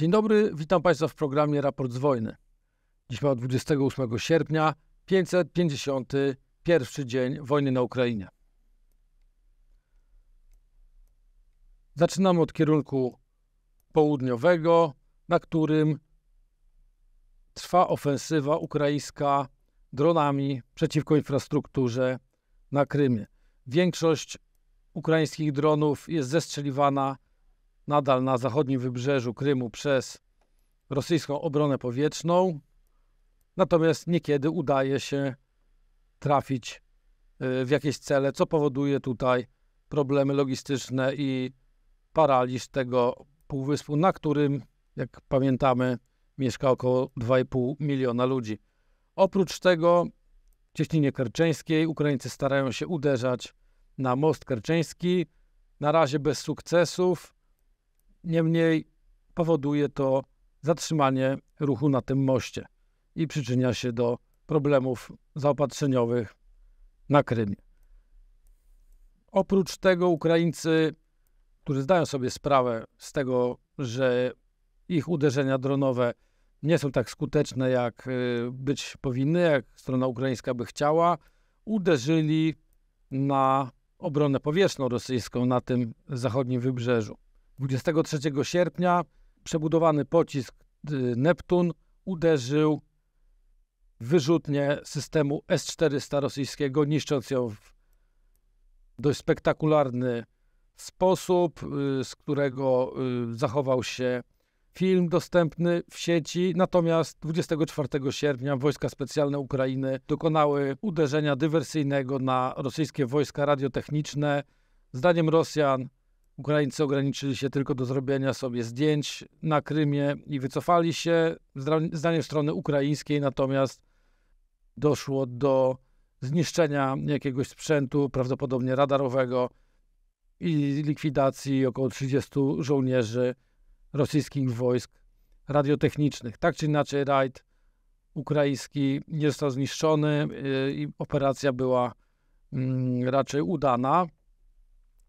Dzień dobry, witam Państwa w programie Raport z wojny. Dziś ma 28 sierpnia, 551 dzień wojny na Ukrainie. Zaczynamy od kierunku południowego, na którym trwa ofensywa ukraińska dronami przeciwko infrastrukturze na Krymie. Większość ukraińskich dronów jest zestrzeliwana nadal na zachodnim wybrzeżu Krymu przez rosyjską obronę powietrzną, natomiast niekiedy udaje się trafić e, w jakieś cele, co powoduje tutaj problemy logistyczne i paraliż tego półwyspu, na którym, jak pamiętamy, mieszka około 2,5 miliona ludzi. Oprócz tego w cieśninie kerczeńskiej Ukraińcy starają się uderzać na most kerczeński, na razie bez sukcesów. Niemniej powoduje to zatrzymanie ruchu na tym moście i przyczynia się do problemów zaopatrzeniowych na Krymie. Oprócz tego Ukraińcy, którzy zdają sobie sprawę z tego, że ich uderzenia dronowe nie są tak skuteczne, jak y, być powinny, jak strona ukraińska by chciała, uderzyli na obronę powietrzną rosyjską na tym zachodnim wybrzeżu. 23 sierpnia przebudowany pocisk y, Neptun uderzył w wyrzutnię systemu S-400 rosyjskiego, niszcząc ją w dość spektakularny sposób, y, z którego y, zachował się film dostępny w sieci. Natomiast 24 sierpnia wojska specjalne Ukrainy dokonały uderzenia dywersyjnego na rosyjskie wojska radiotechniczne. Zdaniem Rosjan Ukraińcy ograniczyli się tylko do zrobienia sobie zdjęć na Krymie i wycofali się. Zdaniem strony ukraińskiej natomiast doszło do zniszczenia jakiegoś sprzętu, prawdopodobnie radarowego i likwidacji około 30 żołnierzy rosyjskich wojsk radiotechnicznych. Tak czy inaczej rajd ukraiński nie został zniszczony y, i operacja była mm, raczej udana.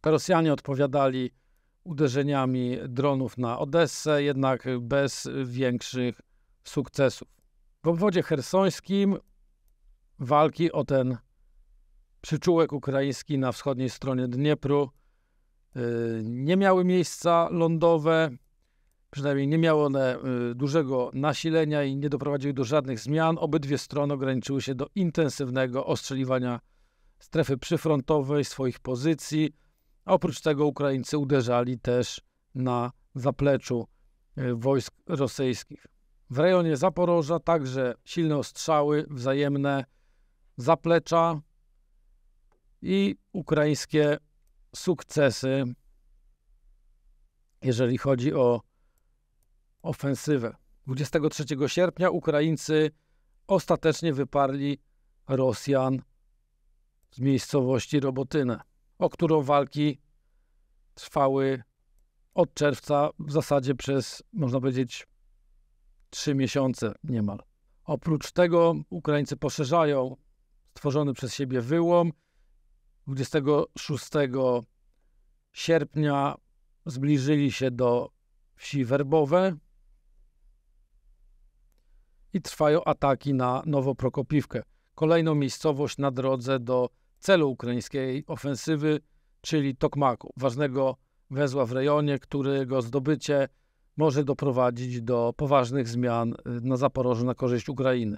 Rosjanie odpowiadali uderzeniami dronów na Odessę, jednak bez większych sukcesów. W obwodzie hersońskim walki o ten przyczółek ukraiński na wschodniej stronie Dniepru y, nie miały miejsca lądowe, przynajmniej nie miały one y, dużego nasilenia i nie doprowadziły do żadnych zmian. Obydwie strony ograniczyły się do intensywnego ostrzeliwania strefy przyfrontowej, swoich pozycji, a oprócz tego Ukraińcy uderzali też na zapleczu e, wojsk rosyjskich. W rejonie Zaporoża także silne ostrzały wzajemne zaplecza i ukraińskie sukcesy, jeżeli chodzi o ofensywę. 23 sierpnia Ukraińcy ostatecznie wyparli Rosjan z miejscowości Robotyne o którą walki trwały od czerwca w zasadzie przez, można powiedzieć, trzy miesiące niemal. Oprócz tego Ukraińcy poszerzają stworzony przez siebie wyłom. 26 sierpnia zbliżyli się do wsi Werbowe i trwają ataki na Nowoprokopiwkę, kolejną miejscowość na drodze do celu ukraińskiej ofensywy, czyli Tokmaku, ważnego węzła w rejonie, którego zdobycie może doprowadzić do poważnych zmian y, na Zaporożu na korzyść Ukrainy.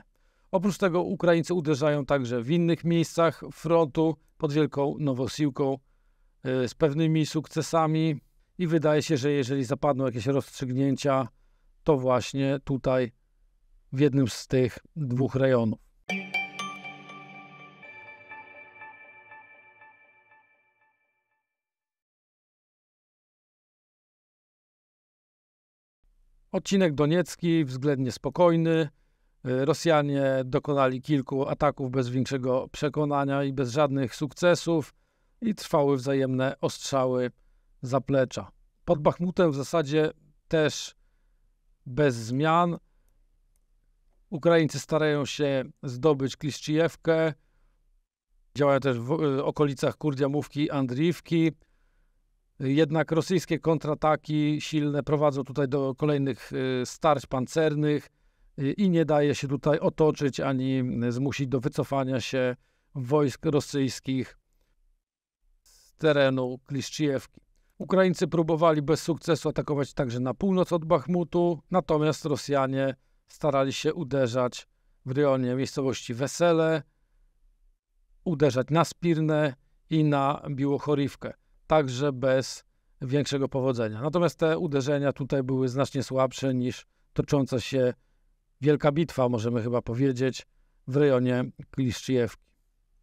Oprócz tego Ukraińcy uderzają także w innych miejscach frontu pod Wielką Nowosiłką y, z pewnymi sukcesami i wydaje się, że jeżeli zapadną jakieś rozstrzygnięcia, to właśnie tutaj w jednym z tych dwóch rejonów. Odcinek doniecki względnie spokojny. E, Rosjanie dokonali kilku ataków bez większego przekonania i bez żadnych sukcesów i trwały wzajemne ostrzały zaplecza. Pod Bachmutem w zasadzie też bez zmian. Ukraińcy starają się zdobyć Kliszczyjewkę. Działają też w e, okolicach Kurdiamówki Andriwki. Jednak rosyjskie kontrataki silne prowadzą tutaj do kolejnych y, starć pancernych y, i nie daje się tutaj otoczyć ani zmusić do wycofania się wojsk rosyjskich z terenu Kliszczyjewki. Ukraińcy próbowali bez sukcesu atakować także na północ od Bachmutu, natomiast Rosjanie starali się uderzać w rejonie miejscowości Wesele, uderzać na Spirne i na Biłochorywkę także bez większego powodzenia. Natomiast te uderzenia tutaj były znacznie słabsze niż tocząca się wielka bitwa, możemy chyba powiedzieć, w rejonie Kliszczyjewki.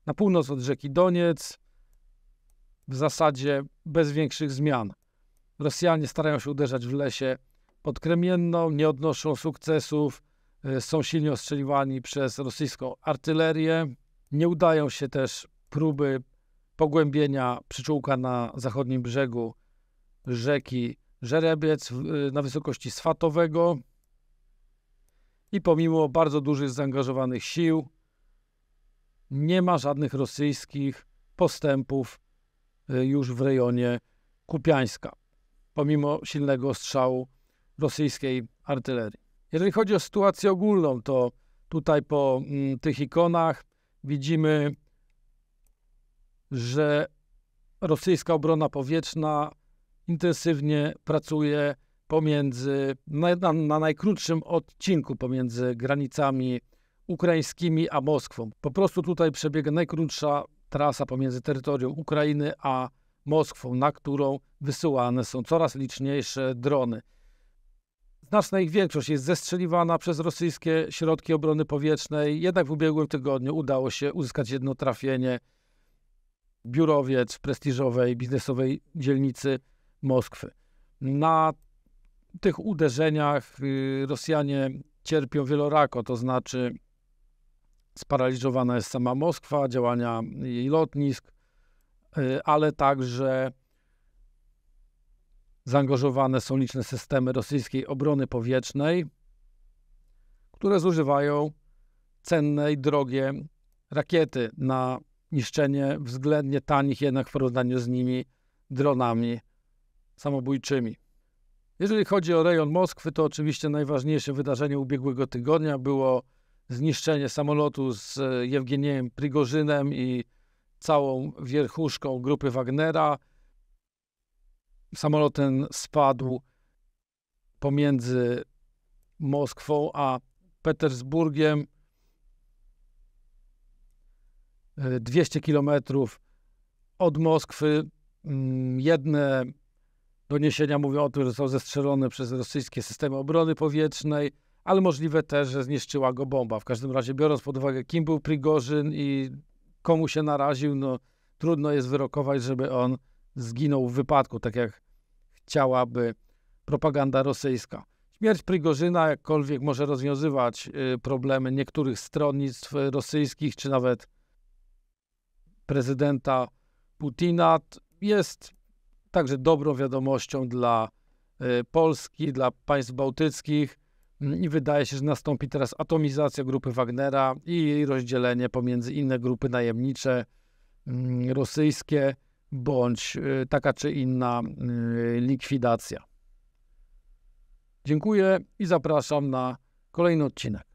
Na północ od rzeki Doniec w zasadzie bez większych zmian. Rosjanie starają się uderzać w lesie pod Kremienną, nie odnoszą sukcesów, e, są silnie ostrzeliwani przez rosyjską artylerię. Nie udają się też próby pogłębienia przyczółka na zachodnim brzegu rzeki Żerebiec y, na wysokości Swatowego i pomimo bardzo dużych zaangażowanych sił nie ma żadnych rosyjskich postępów y, już w rejonie Kupiańska, pomimo silnego strzału rosyjskiej artylerii. Jeżeli chodzi o sytuację ogólną, to tutaj po mm, tych ikonach widzimy że rosyjska obrona powietrzna intensywnie pracuje pomiędzy, na, na, na najkrótszym odcinku pomiędzy granicami ukraińskimi a Moskwą. Po prostu tutaj przebiega najkrótsza trasa pomiędzy terytorium Ukrainy a Moskwą, na którą wysyłane są coraz liczniejsze drony. Znaczna ich większość jest zestrzeliwana przez rosyjskie środki obrony powietrznej, jednak w ubiegłym tygodniu udało się uzyskać jedno trafienie biurowiec w prestiżowej, biznesowej dzielnicy Moskwy. Na tych uderzeniach y, Rosjanie cierpią wielorako, to znaczy sparaliżowana jest sama Moskwa, działania jej lotnisk, y, ale także zaangażowane są liczne systemy rosyjskiej obrony powietrznej, które zużywają cenne i drogie rakiety na niszczenie względnie tanich jednak w porównaniu z nimi dronami samobójczymi. Jeżeli chodzi o rejon Moskwy, to oczywiście najważniejsze wydarzenie ubiegłego tygodnia było zniszczenie samolotu z e, Jewgeniem Prigorzynem i całą wierchuszką grupy Wagnera. Samolot ten spadł pomiędzy Moskwą a Petersburgiem. 200 kilometrów od Moskwy. Mm, jedne doniesienia mówią o tym, że został zestrzelony przez rosyjskie systemy obrony powietrznej, ale możliwe też, że zniszczyła go bomba. W każdym razie, biorąc pod uwagę, kim był Prigorzyn i komu się naraził, no trudno jest wyrokować, żeby on zginął w wypadku, tak jak chciałaby propaganda rosyjska. Śmierć Prigorzyna jakkolwiek może rozwiązywać y, problemy niektórych stronnictw rosyjskich, czy nawet prezydenta Putina jest także dobrą wiadomością dla e, Polski, dla państw bałtyckich mm, i wydaje się, że nastąpi teraz atomizacja grupy Wagnera i jej rozdzielenie pomiędzy inne grupy najemnicze mm, rosyjskie bądź e, taka czy inna e, likwidacja. Dziękuję i zapraszam na kolejny odcinek.